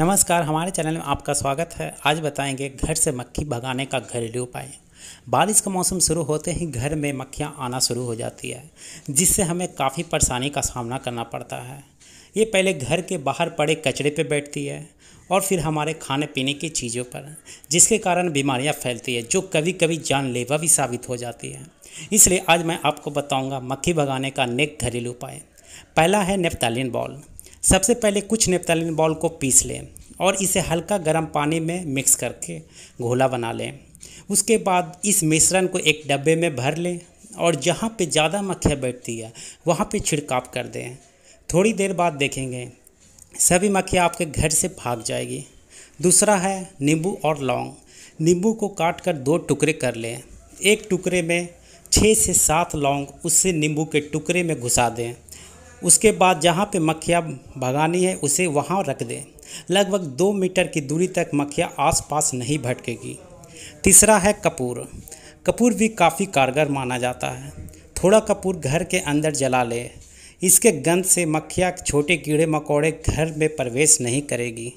नमस्कार हमारे चैनल में आपका स्वागत है आज बताएंगे घर से मक्खी भगाने का घरेलू उपाय बारिश का मौसम शुरू होते ही घर में मक्खियाँ आना शुरू हो जाती है जिससे हमें काफ़ी परेशानी का सामना करना पड़ता है ये पहले घर के बाहर पड़े कचरे पे बैठती है और फिर हमारे खाने पीने की चीज़ों पर जिसके कारण बीमारियां फैलती है जो कभी कभी जानलेवा भी साबित हो जाती है इसलिए आज मैं आपको बताऊंगा मक्खी भगाने का नेक घरेलू उपाय पहला है नेफ्तालिन बॉल सबसे पहले कुछ नेपतालिन बॉल को पीस लें और इसे हल्का गर्म पानी में मिक्स करके घोला बना लें उसके बाद इस मिश्रण को एक डब्बे में भर लें और जहाँ पे ज़्यादा मक्खियाँ बैठती है वहाँ पे छिड़काव कर दें थोड़ी देर बाद देखेंगे सभी मक्खियाँ आपके घर से भाग जाएगी दूसरा है नींबू और लौंग नींबू को काट कर दो टुकड़े कर लें एक टुकड़े में छः से सात लौंग उससे नींबू के टुकड़े में घुसा दें उसके बाद जहाँ पे मक्खियाँ भगानी है उसे वहाँ रख दें लगभग दो मीटर की दूरी तक मक्खियाँ आसपास नहीं भटकेगी तीसरा है कपूर कपूर भी काफ़ी कारगर माना जाता है थोड़ा कपूर घर के अंदर जला ले इसके गंध से मक्खियाँ छोटे कीड़े मकोड़े घर में प्रवेश नहीं करेगी